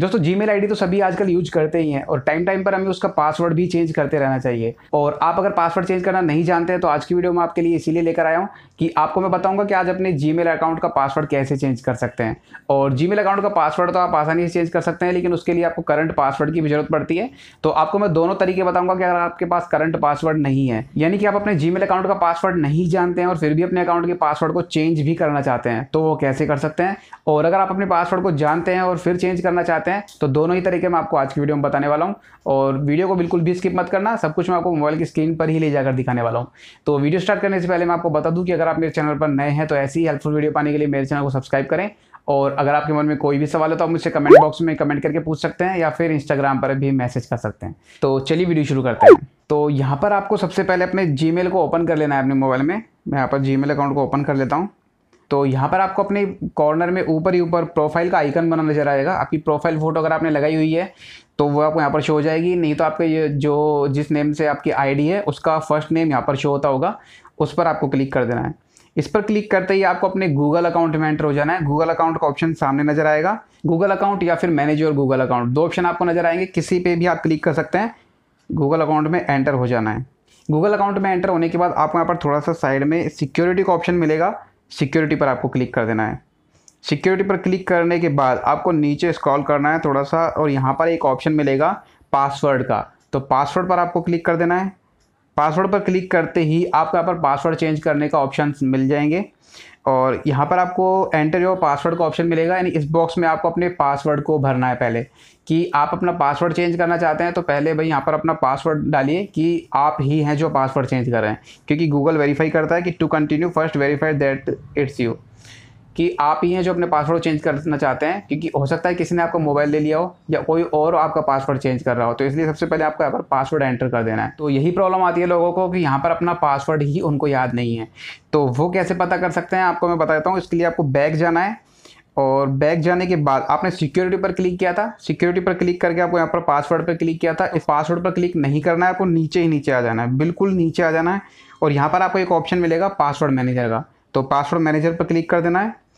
दोस्तों जी मेल तो सभी आजकल यूज करते ही हैं और टाइम टाइम पर हमें उसका पासवर्ड भी चेंज करते रहना चाहिए और आप अगर पासवर्ड चेंज करना नहीं जानते हैं तो आज की वीडियो में आपके लिए इसीलिए लेकर आया हूँ कि आपको मैं बताऊँगा कि आज अपने जी अकाउंट का पासवर्ड कैसे चेंज कर सकते हैं और जी अकाउंट का पासवर्ड तो आप आसानी से चेंज कर सकते हैं लेकिन उसके लिए आपको करंट पासवर्ड की भी जरूरत पड़ती है तो आपको मैं दोनों तरीके बताऊँगा कि अगर आपके पास करंट पासवर्ड नहीं है यानी कि आप अपने जी अकाउंट का पासवर्ड नहीं जानते हैं और फिर भी अपने अकाउंट के पासवर्ड को चेंज भी करना चाहते हैं तो वो कैसे कर सकते हैं और अगर आप अपने पासवर्ड को जानते हैं और फिर चेंज करना चाहते हैं जाते हैं तो दोनों ही तरीके मैं आपको आज की वीडियो में बताने वाला हूँ और वीडियो को बिल्कुल भी स्किप मत करना सब कुछ मैं आपको मोबाइल की स्क्रीन पर ही ले जाकर दिखाने वाला हूँ तो वीडियो स्टार्ट करने से पहले मैं आपको बता दूँ कि अगर आप मेरे चैनल पर नए हैं तो ऐसी ही हेल्पफुल वीडियो पाने के लिए मेरे चैनल को सब्सक्राइब करें और अगर आपके मन में कोई भी सवाल है तो आप मुझसे कमेंट बॉक्स में कमेंट करके पूछ सकते हैं या फिर इंस्टाग्राम पर भी मैसेज कर सकते हैं तो चलिए वीडियो शुरू करते हैं तो यहाँ पर आपको सबसे पहले अपने जीमेल को ओपन कर लेना है अपने मोबाइल में मैं यहाँ पर जीमेल अकाउंट को ओपन कर लेता हूँ तो यहाँ पर आपको अपने कॉर्नर में ऊपर ही ऊपर प्रोफाइल का आइकन बना नजर आएगा आपकी प्रोफाइल फ़ोटो अगर आपने लगाई हुई है तो वो आपको यहाँ पर शो हो जाएगी नहीं तो आपके ये जो जिस नेम से आपकी आईडी है उसका फर्स्ट नेम यहाँ पर शो होता होगा उस पर आपको क्लिक कर देना है इस पर क्लिक करते ही आपको अपने गूगल अकाउंट में एंटर हो जाना है गूगल अकाउंट का ऑप्शन सामने नजर आएगा गूगल अकाउंट या फिर मैनेज योर गूगल अकाउंट दो ऑप्शन आपको नजर आएंगे किसी पे भी आप क्लिक कर सकते हैं गूगल अकाउंट में एंटर हो जाना है गूगल अकाउंट में एंटर होने के बाद आपको यहाँ पर थोड़ा सा साइड में सिक्योरिटी का ऑप्शन मिलेगा सिक्योरिटी पर आपको क्लिक कर देना है सिक्योरिटी पर क्लिक करने के बाद आपको नीचे स्क्रॉल करना है थोड़ा सा और यहाँ पर एक ऑप्शन मिलेगा पासवर्ड का तो पासवर्ड पर आपको क्लिक कर देना है पासवर्ड पर क्लिक करते ही आपको यहाँ पर पासवर्ड चेंज करने का ऑप्शन मिल जाएंगे और यहाँ पर आपको एंटर योर पासवर्ड का ऑप्शन मिलेगा यानी इस बॉक्स में आपको अपने पासवर्ड को भरना है पहले कि आप अपना पासवर्ड चेंज करना चाहते हैं तो पहले भाई यहाँ पर अपना पासवर्ड डालिए कि आप ही हैं जो पासवर्ड चेंज कर रहे हैं क्योंकि गूगल वेरीफाई करता है कि to continue first verify that it's you कि आप ही हैं जो अपने पासवर्ड चेंज करना चाहते हैं क्योंकि हो सकता है किसी ने आपका मोबाइल ले लिया हो या कोई और आपका पासवर्ड चेंज कर रहा हो तो इसलिए सबसे पहले आपको यहाँ पर पासवर्ड एंटर कर देना है तो यही प्रॉब्लम आती है लोगों को कि यहाँ पर अपना पासवर्ड ही उनको याद नहीं है तो वो कैसे पता कर सकते हैं आपको मैं बता देता हूँ इसके लिए आपको बैग जाना है और बैग जाने के बाद आपने सिक्योरिटी पर क्लिक किया था सिक्योरिटी पर क्लिक करके आपको यहाँ पर पासवर्ड पर क्लिक किया था इस पासवर्ड पर क्लिक नहीं करना है आपको नीचे ही नीचे आ जाना है बिल्कुल नीचे आ जाना है और यहाँ पर आपको एक ऑप्शन मिलेगा पासवर्ड मैनेजर का तो पासवर्ड मैनेजर पर क्लिक कर देना है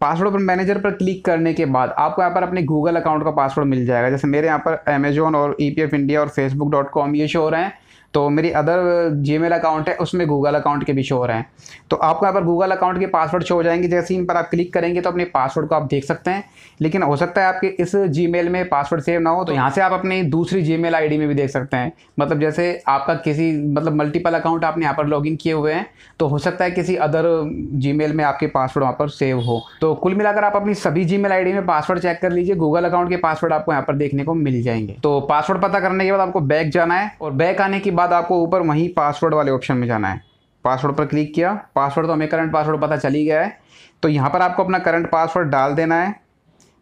पासवर्ड पर मैनेजर पर क्लिक करने के बाद आपको यहाँ पर अपने गूगल अकाउंट का पासवर्ड मिल जाएगा जैसे मेरे यहाँ पर अमेजोन और ई पी एफ इंडिया और फेसबुक डॉट कॉम ये शो हो रहे हैं तो मेरी अदर जी मेल अकाउंट है उसमें गूगल अकाउंट के भी शो हो रहे हैं तो आपको यहाँ पर गूगल अकाउंट के पासवर्ड शो हो जाएंगे जैसे इन पर आप क्लिक करेंगे तो अपने पासवर्ड को आप देख सकते हैं लेकिन हो सकता है आपके इस जी में पासवर्ड सेव ना हो तो यहाँ से आप अपनी दूसरी जी मेल में भी देख सकते हैं मतलब जैसे आपका किसी मतलब मल्टीपल अकाउंट आपने यहाँ पर इन किए हुए हैं तो हो सकता है किसी अदर जी में आपके पासवर्ड वहाँ पर सेव हो तो तो कुल मिलाकर आप अपनी सभी जी मेल में पासवर्ड चेक कर लीजिए गूगल अकाउंट के पासवर्ड आपको यहाँ पर देखने को मिल जाएंगे तो पासवर्ड पता करने के बाद आपको बैक जाना है और बैक आने के बाद आपको ऊपर वहीं पासवर्ड वाले ऑप्शन में जाना है पासवर्ड पर क्लिक किया पासवर्ड तो हमें करंट पासवर्ड पता चली गया है तो यहाँ पर आपको अपना करंट पासवर्ड डाल देना है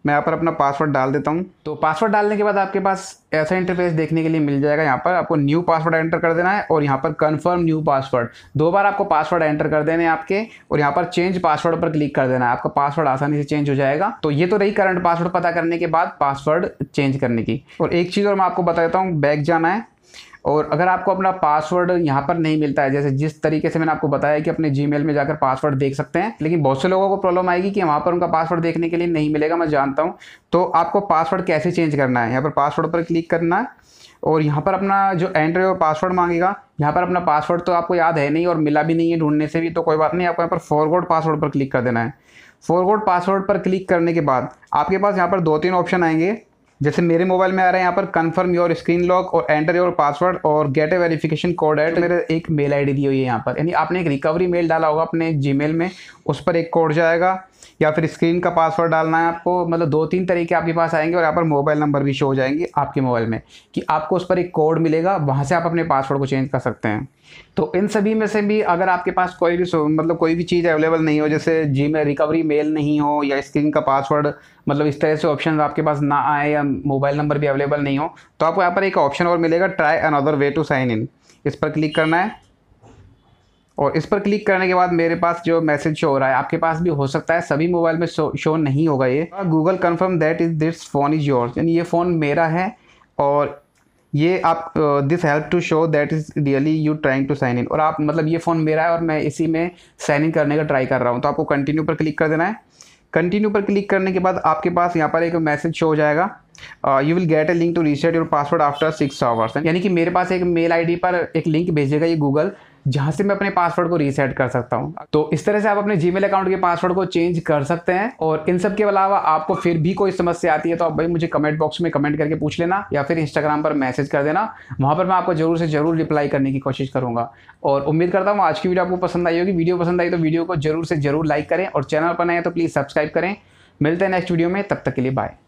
मैं यहाँ पर अपना पासवर्ड डाल देता हूँ तो पासवर्ड डालने के बाद आपके पास ऐसा इंटरफेस देखने के लिए मिल जाएगा यहाँ पर आपको न्यू पासवर्ड एंटर कर देना है और यहाँ पर कन्फर्म न्यू पासवर्ड दो बार आपको पासवर्ड एंटर कर देने आपके और यहाँ पर चेंज पासवर्ड पर क्लिक कर देना है आपका पासवर्ड आसानी से चेंज हो जाएगा तो ये तो रही करंट पासवर्ड पता करने के बाद पासवर्ड चेंज करने की और एक चीज़ और मैं आपको बता देता हूँ बैक जाना है और अगर आपको अपना पासवर्ड यहाँ पर नहीं मिलता है जैसे जिस तरीके से मैंने आपको बताया कि अपने जी में जाकर पासवर्ड देख सकते हैं लेकिन बहुत से लोगों को प्रॉब्लम आएगी कि वहाँ पर उनका पासवर्ड देखने के लिए नहीं मिलेगा मैं जानता हूँ तो आपको पासवर्ड कैसे चेंज करना है यहाँ पर पासवर्ड पर क्लिक करना है और यहाँ पर अपना जो एंट्री और पासवर्ड मांगेगा यहाँ पर अपना पासवर्ड तो आपको याद है नहीं और मिला भी नहीं है ढूंढने से भी तो कोई बात नहीं आपको यहाँ पर फॉरवर्ड पासवर्ड पर क्लिक कर देना है फॉरवर्ड पासवर्ड पर क्लिक करने के बाद आपके पास यहाँ पर दो तीन ऑप्शन आएंगे जैसे मेरे मोबाइल में आ रहा है यहाँ पर कन्फर्म योर स्क्रीन लॉक और एंटर योर पासवर्ड और get a verification code at मेरे एक मेल आईडी दी हुई है यहाँ पर यानी आपने एक रिकवरी मेल डाला होगा अपने जीमेल में उस पर एक कोड जाएगा या फिर स्क्रीन का पासवर्ड डालना है आपको मतलब दो तीन तरीके आपके पास आएंगे और यहाँ पर मोबाइल नंबर भी शो हो जाएंगे आपके मोबाइल में कि आपको उस पर एक कोड मिलेगा वहाँ से आप अपने पासवर्ड को चेंज कर सकते हैं तो इन सभी में से भी अगर आपके पास कोई भी मतलब कोई भी चीज़ अवेलेबल नहीं हो जैसे जी में रिकवरी मेल नहीं हो या स्क्रीन का पासवर्ड मतलब इस तरह से ऑप्शन आपके पास ना आए या मोबाइल नंबर भी अवेलेबल नहीं हो तो आपको यहाँ पर एक ऑप्शन और मिलेगा try another way to sign in इस पर क्लिक करना है और इस पर क्लिक करने के बाद मेरे पास जो मैसेज शो हो रहा है आपके पास भी हो सकता है सभी मोबाइल में शो नहीं होगा ये Google confirm that is this phone is your यानी ये फ़ोन मेरा है और ये आप this help to show that is really you trying to sign in और आप मतलब ये फ़ोन मेरा है और मैं इसी में साइन इन करने का ट्राई कर रहा हूँ तो आपको कंटिन्यू पर क्लिक कर देना है कंटिन्यू पर क्लिक करने के बाद आपके पास यहाँ पर एक मैसेज शो हो जाएगा you will get a link to reset your password after six hours यानी कि मेरे पास एक मेल आईडी पर एक लिंक भेजेगा ये गूगल जहाँ से मैं अपने पासवर्ड को रीसेट कर सकता हूँ तो इस तरह से आप अपने जी अकाउंट के पासवर्ड को चेंज कर सकते हैं और इन सब के अलावा आपको फिर भी कोई समस्या आती है तो आप भाई मुझे कमेंट बॉक्स में कमेंट करके पूछ लेना या फिर इंस्टाग्राम पर मैसेज कर देना वहाँ पर मैं आपको जरूर से जरूर रिप्लाई करने की कोशिश करूँगा और उम्मीद करता हूँ आज की वीडियो आपको पसंद आई होगी वीडियो पसंद आई तो वीडियो को जरूर से जरूर लाइक करें और चैनल पर नए तो प्लीज़ सब्सक्राइब करें मिलते हैं नेक्स्ट वीडियो में तब तक के लिए बाय